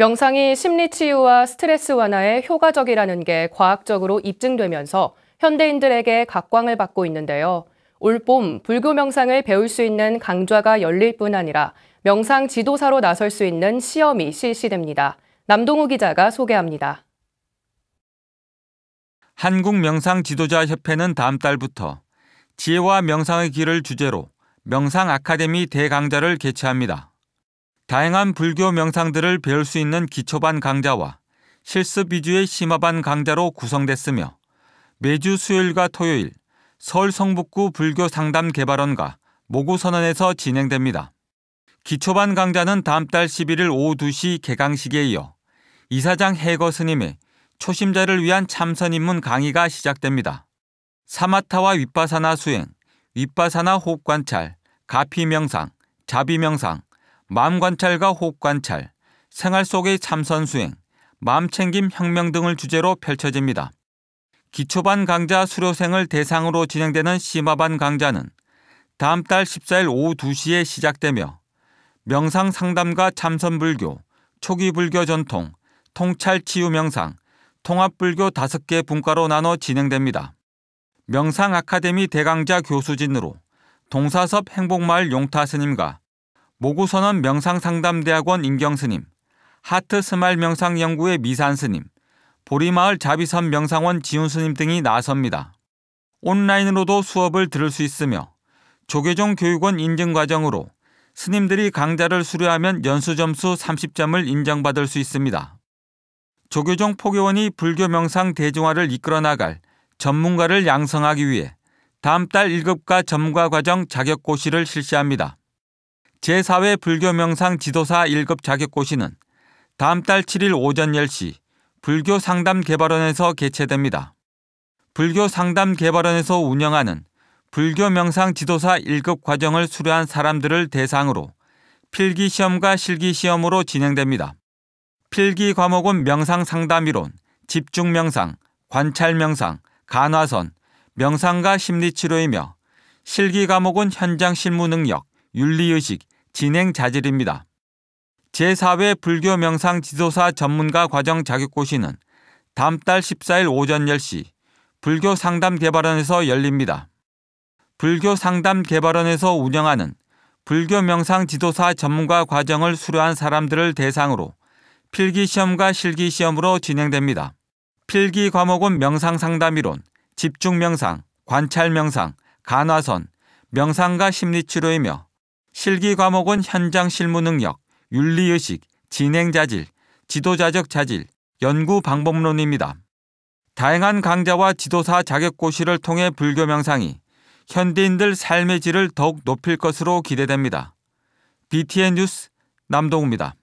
명상이 심리치유와 스트레스 완화에 효과적이라는 게 과학적으로 입증되면서 현대인들에게 각광을 받고 있는데요. 올 봄 불교 명상을 배울 수 있는 강좌가 열릴 뿐 아니라 명상 지도사로 나설 수 있는 시험이 실시됩니다. 남동우 기자가 소개합니다. 한국명상지도자협회는 다음 달부터 지혜와 명상의 길을 주제로 명상 아카데미 대강좌를 개최합니다. 다양한 불교 명상들을 배울 수 있는 기초반 강좌와 실습 위주의 심화반 강좌로 구성됐으며 매주 수요일과 토요일 서울 성북구 불교 상담 개발원과 모구 선언에서 진행됩니다. 기초반 강좌는 다음 달 11일 오후 2시 개강식에 이어 이사장 해거 스님의 초심자를 위한 참선 입문 강의가 시작됩니다. 사마타와 윗바사나 수행, 윗바사나 호흡 관찰, 가피 명상, 자비 명상, 마음 관찰과 호흡 관찰, 생활 속의 참선 수행, 마음 챙김 혁명 등을 주제로 펼쳐집니다. 기초반 강좌 수료생을 대상으로 진행되는 심화반 강좌는 다음 달 14일 오후 2시에 시작되며 명상 상담과 참선 불교, 초기 불교 전통, 통찰 치유 명상, 통합 불교 5개 분과로 나눠 진행됩니다. 명상 아카데미 대강자 교수진으로 동사섭 행복마을 용타 스님과 모구선언 명상상담대학원 임경스님, 하트스마일 명상연구회 미산스님, 보리마을 자비선 명상원 지훈스님 등이 나섭니다. 온라인으로도 수업을 들을 수 있으며 조계종 교육원 인증 과정으로 스님들이 강좌를 수료하면 연수점수 30점을 인정받을 수 있습니다. 조교종 포교원이 불교 명상 대중화를 이끌어 나갈 전문가를 양성하기 위해 다음 달 1급과 전문가 과정 자격고시를 실시합니다. 제4회 불교명상 지도사 1급 자격고시는 다음 달 7일 오전 10시 불교 상담 개발원에서 개최됩니다. 불교 상담 개발원에서 운영하는 불교 명상 지도사 1급 과정을 수료한 사람들을 대상으로 필기 시험과 실기 시험으로 진행됩니다. 필기 과목은 명상 상담 이론, 집중 명상, 관찰 명상, 간화선, 명상과 심리 치료이며 실기 과목은 현장 실무 능력, 윤리 의식, 진행 자질입니다. 제4회 불교 명상 지도사 전문가 과정 자격고시는 다음 달 14일 오전 10시 불교 상담 개발원에서 열립니다. 불교 상담 개발원에서 운영하는 불교 명상 지도사 전문가 과정을 수료한 사람들을 대상으로 필기시험과 실기시험으로 진행됩니다. 필기 과목은 명상 상담이론, 집중명상, 관찰명상, 간화선, 명상과 심리치료이며 실기 과목은 현장 실무 능력, 윤리의식, 진행자질, 지도자적 자질, 연구 방법론입니다. 다양한 강좌와 지도사 자격고시를 통해 불교 명상이 현대인들 삶의 질을 더욱 높일 것으로 기대됩니다. BTN 뉴스 남동우입니다.